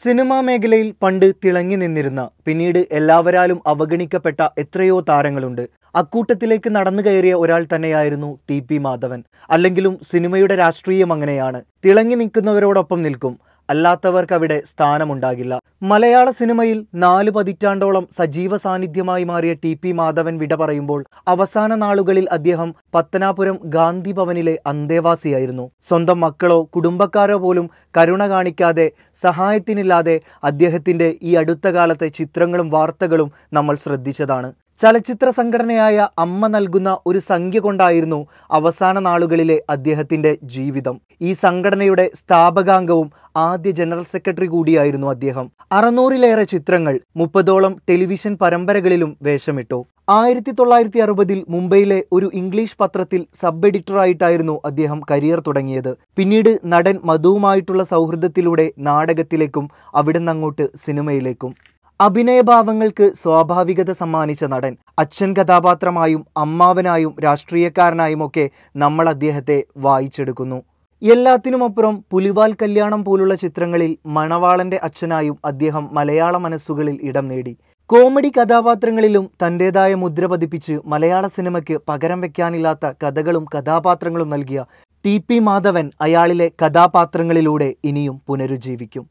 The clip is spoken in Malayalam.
സിനിമാ മേഖലയിൽ പണ്ട് തിളങ്ങി നിന്നിരുന്ന പിന്നീട് എല്ലാവരാലും അവഗണിക്കപ്പെട്ട എത്രയോ താരങ്ങളുണ്ട് അക്കൂട്ടത്തിലേക്ക് നടന്നു കയറിയ ഒരാൾ തന്നെയായിരുന്നു ടി പി മാധവൻ അല്ലെങ്കിലും സിനിമയുടെ രാഷ്ട്രീയം അങ്ങനെയാണ് തിളങ്ങി നിൽക്കുന്നവരോടൊപ്പം നിൽക്കും അവിടെ സ്ഥാനമുണ്ടാകില്ല മലയാള സിനിമയിൽ നാല് പതിറ്റാണ്ടോളം സജീവ സാന്നിധ്യമായി മാറിയ ടി പി മാധവൻ വിട പറയുമ്പോൾ അവസാന നാളുകളിൽ അദ്ദേഹം പത്തനാപുരം ഗാന്ധി ഭവനിലെ അന്തേവാസിയായിരുന്നു സ്വന്തം മക്കളോ കുടുംബക്കാരോ പോലും കരുണ കാണിക്കാതെ സഹായത്തിനില്ലാതെ അദ്ദേഹത്തിന്റെ ഈ അടുത്ത കാലത്തെ ചിത്രങ്ങളും വാർത്തകളും നമ്മൾ ശ്രദ്ധിച്ചതാണ് ചലച്ചിത്ര സംഘടനയായ അമ്മ നൽകുന്ന ഒരു സംഖ്യ കൊണ്ടായിരുന്നു അവസാന നാളുകളിലെ അദ്ദേഹത്തിൻ്റെ ജീവിതം ഈ സംഘടനയുടെ സ്ഥാപകാംഗവും ആദ്യ ജനറൽ സെക്രട്ടറി കൂടിയായിരുന്നു അദ്ദേഹം അറുന്നൂറിലേറെ ചിത്രങ്ങൾ മുപ്പതോളം ടെലിവിഷൻ പരമ്പരകളിലും വേഷമിട്ടു ആയിരത്തി തൊള്ളായിരത്തി അറുപതിൽ മുംബൈയിലെ ഒരു ഇംഗ്ലീഷ് പത്രത്തിൽ സബ് എഡിറ്ററായിട്ടായിരുന്നു അദ്ദേഹം കരിയർ തുടങ്ങിയത് പിന്നീട് നടൻ മധുവുമായിട്ടുള്ള സൗഹൃദത്തിലൂടെ നാടകത്തിലേക്കും അവിടെ നിന്നങ്ങോട്ട് സിനിമയിലേക്കും അഭിനയഭാവങ്ങൾക്ക് സ്വാഭാവികത സമ്മാനിച്ച നടൻ അച്ഛൻ കഥാപാത്രമായും അമ്മാവനായും രാഷ്ട്രീയക്കാരനായുമൊക്കെ നമ്മൾ അദ്ദേഹത്തെ വായിച്ചെടുക്കുന്നു എല്ലാത്തിനുമപ്പുറം പുലിവാൽ കല്യാണം പോലുള്ള ചിത്രങ്ങളിൽ മണവാളന്റെ അച്ഛനായും അദ്ദേഹം മലയാള മനസ്സുകളിൽ ഇടം നേടി കോമഡി കഥാപാത്രങ്ങളിലും തന്റേതായ മുദ്ര പതിപ്പിച്ച് മലയാള സിനിമയ്ക്ക് പകരം വയ്ക്കാനില്ലാത്ത കഥകളും കഥാപാത്രങ്ങളും നൽകിയ ടി പി മാധവൻ അയാളിലെ കഥാപാത്രങ്ങളിലൂടെ ഇനിയും പുനരുജ്ജീവിക്കും